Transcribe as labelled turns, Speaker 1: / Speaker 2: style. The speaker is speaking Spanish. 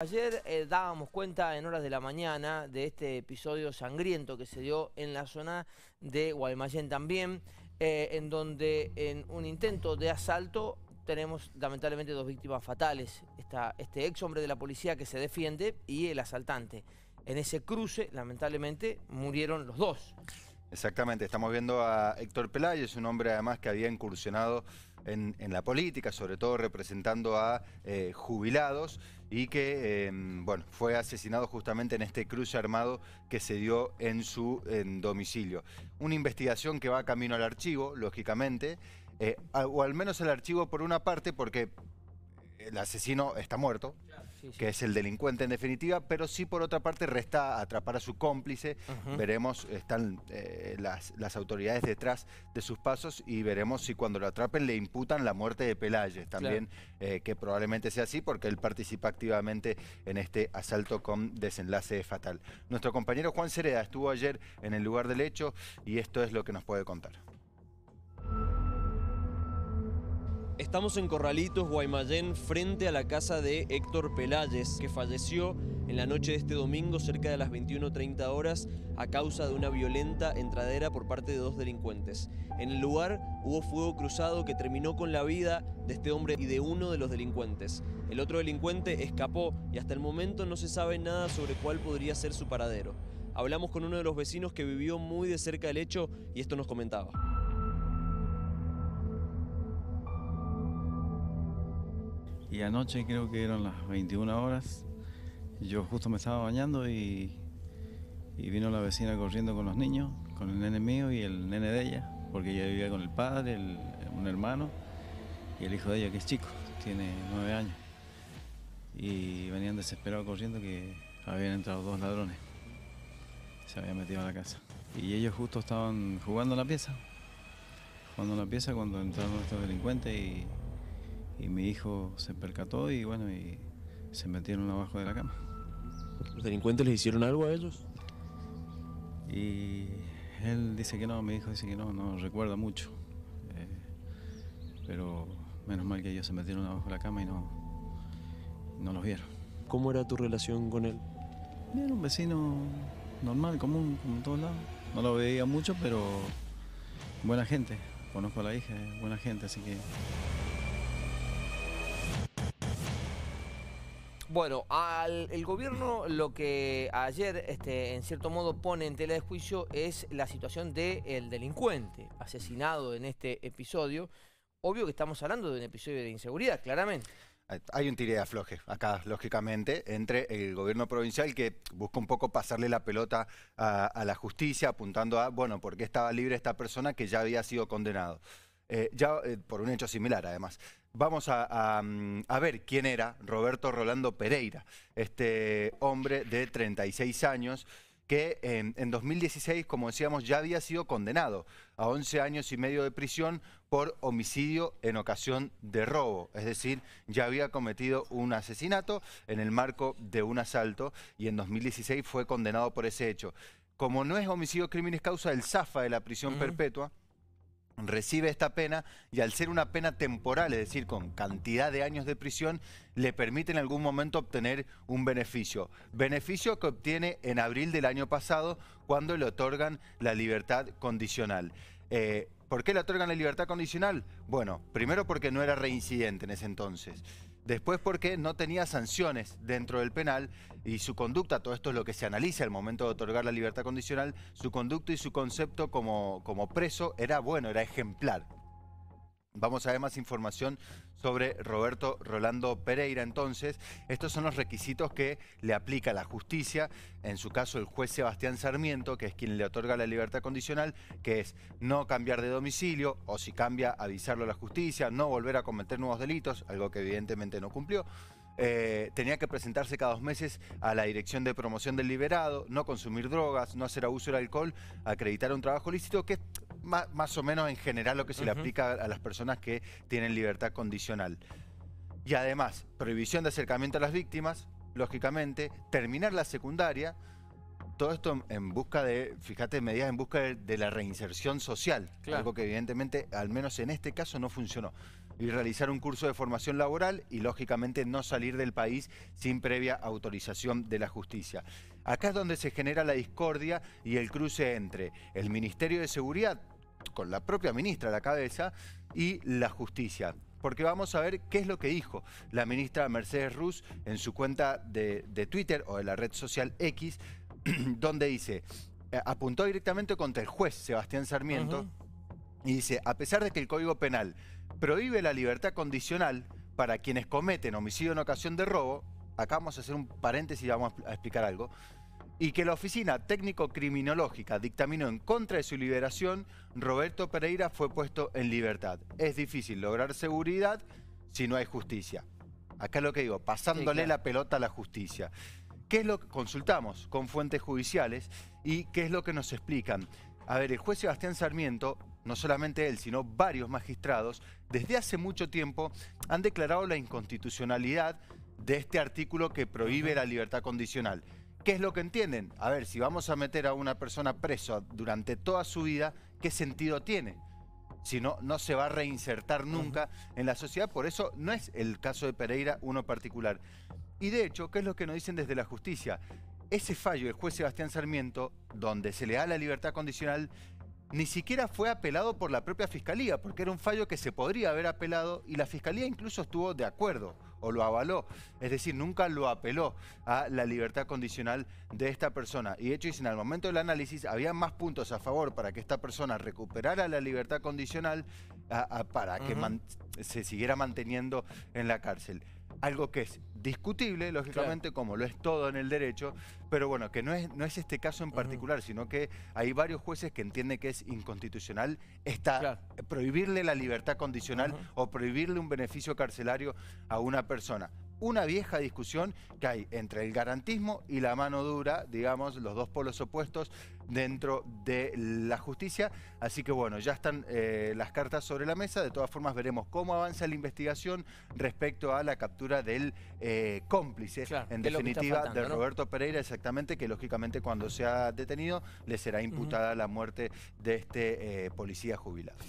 Speaker 1: Ayer eh, dábamos cuenta en horas de la mañana de este episodio sangriento que se dio en la zona de Guaymallén también, eh, en donde en un intento
Speaker 2: de asalto tenemos lamentablemente dos víctimas fatales. Está este ex hombre de la policía que
Speaker 1: se defiende y el asaltante. En ese cruce, lamentablemente, murieron los dos.
Speaker 2: Exactamente, estamos viendo a Héctor es un hombre además que había incursionado en, la política, sobre todo representando a eh, jubilados y que em, bueno, fue asesinado justamente en este cruce armado que se dio en su domicilio. Una investigación que va camino al archivo, lógicamente, eh, o al menos al archivo por una parte, porque el asesino está muerto, que es el delincuente en definitiva, pero sí por otra parte resta atrapar a su cómplice. Veremos, están eh, las, las, autoridades detrás de sus pasos y veremos si cuando lo atrapen le imputan la muerte de Pelayes también, eh, que probablemente sea así porque él participa activamente en este asalto con desenlace fatal. Nuestro compañero Juan Cereda estuvo ayer en el lugar del hecho y esto es lo que nos puede contar.
Speaker 1: Estamos en Corralitos, Guaymallén, frente a la casa de Héctor Pelayes, que falleció en la noche de este domingo cerca de las 21.30 horas a causa de una violenta entradera por parte de dos delincuentes. En el lugar hubo fuego cruzado que terminó con la vida de este hombre y de uno de los delincuentes. El otro delincuente escapó y hasta el momento no se sabe nada sobre cuál podría ser su paradero. Hablamos con uno de los vecinos que vivió muy de cerca el hecho y esto nos comentaba. Y anoche creo que eran las 21 horas, yo justo me estaba bañando y, y vino la vecina corriendo con los niños, con el nene mío y el nene de ella, porque ella vivía con el padre, un hermano y el hijo de ella que es chico, tiene nueve años. Y venían desesperados corriendo que habían entrado dos ladrones, se habían metido a la casa. Y ellos justo estaban jugando a la pieza, jugando a la pieza cuando entraron estos delincuentes y y mi hijo se percató y bueno, y se metieron abajo de la cama. ¿Los delincuentes les hicieron algo a ellos? Y él dice que no, mi hijo dice que no, no recuerda mucho. Eh, pero menos mal que ellos se metieron abajo de la cama y no, no los vieron. ¿Cómo era tu relación con él? Era un vecino normal, común, como en todos lados. No lo veía mucho, pero buena gente. Conozco a la hija, eh, buena gente, así que
Speaker 2: Bueno, al, el gobierno lo que ayer, este, en cierto modo, pone en tela de juicio es la situación del delincuente asesinado en este episodio. Obvio que estamos hablando de un episodio de inseguridad, claramente. Hay un tiré de afloje acá, lógicamente, entre el gobierno provincial que busca un poco pasarle la pelota a, la justicia, apuntando a, bueno, ¿por qué estaba libre esta persona que ya había sido condenado? Eh, ya eh, por un hecho similar, además vamos a, ver quién era Roberto Rolando Pereira, este hombre de 36 años que en, 2016, como decíamos, ya había sido condenado a 11 años y medio de prisión por homicidio en ocasión de robo. Es decir, ya había cometido un asesinato en el marco de un asalto y en 2016 fue condenado por ese hecho. Como no es homicidio crímenes causa, el zafa de la prisión perpetua recibe esta pena y al ser una pena temporal, es decir, con cantidad de años de prisión, le permite en algún momento obtener un beneficio. Beneficio que obtiene en abril del año pasado cuando le otorgan la libertad condicional. Eh, ¿Por qué le otorgan la libertad condicional? Bueno, primero porque no era reincidente en ese entonces. Después porque no tenía sanciones dentro del penal y su conducta, todo esto es lo que se analiza al momento de otorgar la libertad condicional, su conducta y su concepto como, como preso era bueno, era ejemplar. Vamos a ver más información sobre Roberto Rolando Pereira. Entonces, estos son los requisitos que le aplica la justicia, en su caso el juez Sebastián Sarmiento, que es quien le otorga la libertad condicional, que es no cambiar de domicilio o si cambia avisarlo a la justicia, no volver a cometer nuevos delitos, algo que evidentemente no cumplió. Eh, tenía que presentarse cada dos meses a la Dirección de Promoción del Liberado, no consumir drogas, no hacer abuso de alcohol, acreditar un trabajo lícito, que más, más, o menos en general lo que se le aplica a las personas que tienen libertad condicional. Y además, prohibición de acercamiento a las víctimas, lógicamente, terminar la secundaria, todo esto en, busca de, fíjate, medidas en busca de, la reinserción social, algo que evidentemente, al menos en este caso, no funcionó. Y realizar un curso de formación laboral y, lógicamente, no salir del país sin previa autorización de la justicia. Acá es donde se genera la discordia y el cruce entre el Ministerio de Seguridad, con la propia ministra a la cabeza, y la justicia porque vamos a ver qué es lo que dijo la ministra Mercedes Ruz en su cuenta de, Twitter o de la red social X donde dice, eh, apuntó directamente contra el juez Sebastián Sarmiento y dice, a pesar de que el Código Penal prohíbe la libertad condicional para quienes cometen homicidio en ocasión de robo, acá vamos a hacer un paréntesis y vamos a explicar algo, y que la Oficina Técnico-Criminológica dictaminó en contra de su liberación, Roberto Pereira fue puesto en libertad. Es difícil lograr seguridad si no hay justicia. Acá lo que digo, pasándole la pelota a la justicia. ¿Qué es lo que consultamos con fuentes judiciales y qué es lo que nos explican? A ver, el juez Sebastián Sarmiento, no solamente él, sino varios magistrados, desde hace mucho tiempo han declarado la inconstitucionalidad de este artículo que prohíbe la libertad condicional. ¿Qué es lo que entienden? A ver, si vamos a meter a una persona presa durante toda su vida, ¿qué sentido tiene? Si no, no se va a reinsertar nunca en la sociedad. Por eso no es el caso de Pereira uno particular. Y de hecho, ¿qué es lo que nos dicen desde la justicia? Ese fallo del juez Sebastián Sarmiento, donde se le da la libertad condicional, ni siquiera fue apelado por la propia fiscalía, porque era un fallo que se podría haber apelado y la fiscalía incluso estuvo de acuerdo o lo avaló, es decir, nunca lo apeló a la libertad condicional de esta persona. Y de hecho dicen, al momento del análisis había más puntos a favor para que esta persona recuperara la libertad condicional para que se siguiera manteniendo en la cárcel algo que es discutible, lógicamente, como lo es todo en el derecho, pero bueno, que no es, no es este caso en particular, sino que hay varios jueces que entienden que es inconstitucional prohibirle la libertad condicional o prohibirle un beneficio carcelario a una persona una vieja discusión que hay entre el garantismo y la mano dura, digamos, los dos polos opuestos dentro de la justicia. Así que bueno, ya están eh, las cartas sobre la mesa. De todas formas, veremos cómo avanza la investigación respecto a la captura del eh, cómplice, en definitiva, de Roberto Pereira, exactamente, que lógicamente cuando sea detenido le será imputada la muerte de este eh, policía jubilado.